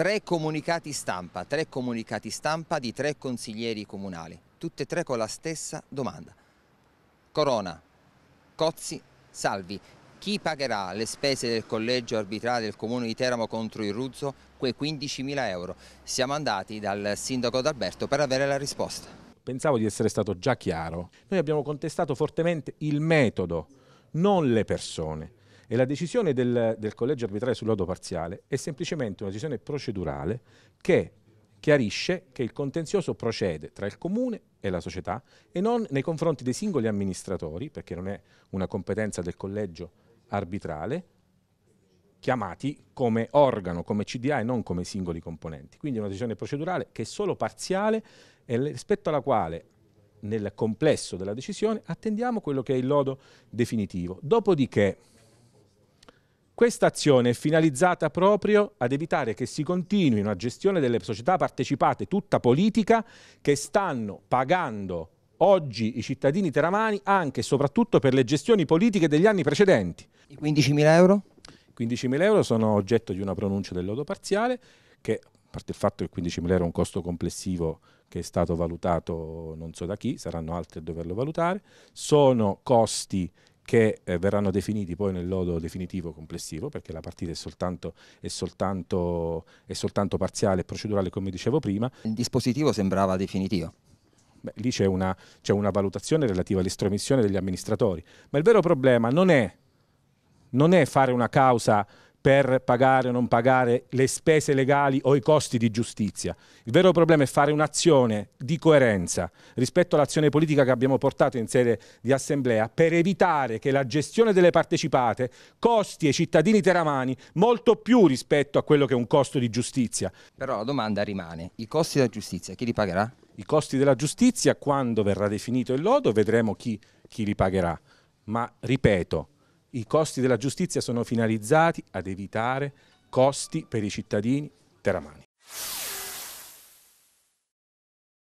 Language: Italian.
Tre comunicati stampa, tre comunicati stampa di tre consiglieri comunali, tutte e tre con la stessa domanda. Corona, Cozzi, Salvi, chi pagherà le spese del collegio arbitrale del comune di Teramo contro il Ruzzo? Quei 15.000 euro. Siamo andati dal sindaco D'Alberto per avere la risposta. Pensavo di essere stato già chiaro. Noi abbiamo contestato fortemente il metodo, non le persone. E la decisione del, del collegio arbitrale sul lodo parziale è semplicemente una decisione procedurale che chiarisce che il contenzioso procede tra il comune e la società e non nei confronti dei singoli amministratori, perché non è una competenza del collegio arbitrale, chiamati come organo, come CDA e non come singoli componenti. Quindi è una decisione procedurale che è solo parziale e rispetto alla quale nel complesso della decisione attendiamo quello che è il lodo definitivo. Dopodiché questa azione è finalizzata proprio ad evitare che si continui una gestione delle società partecipate tutta politica che stanno pagando oggi i cittadini teramani anche e soprattutto per le gestioni politiche degli anni precedenti. I 15.000 euro? 15.000 euro sono oggetto di una pronuncia del lodo parziale che, a parte il fatto che 15.000 euro è un costo complessivo che è stato valutato non so da chi, saranno altri a doverlo valutare, sono costi che eh, verranno definiti poi nel lodo definitivo complessivo, perché la partita è soltanto, è soltanto, è soltanto parziale e procedurale, come dicevo prima. Il dispositivo sembrava definitivo. Beh, lì c'è una, una, valutazione relativa all'estromissione degli amministratori, ma il vero problema non è, non è fare una causa per pagare o non pagare le spese legali o i costi di giustizia. Il vero problema è fare un'azione di coerenza rispetto all'azione politica che abbiamo portato in sede di assemblea per evitare che la gestione delle partecipate costi ai cittadini teramani molto più rispetto a quello che è un costo di giustizia. Però la domanda rimane, i costi della giustizia chi li pagherà? I costi della giustizia quando verrà definito il lodo vedremo chi, chi li pagherà, ma ripeto i costi della giustizia sono finalizzati ad evitare costi per i cittadini teramani.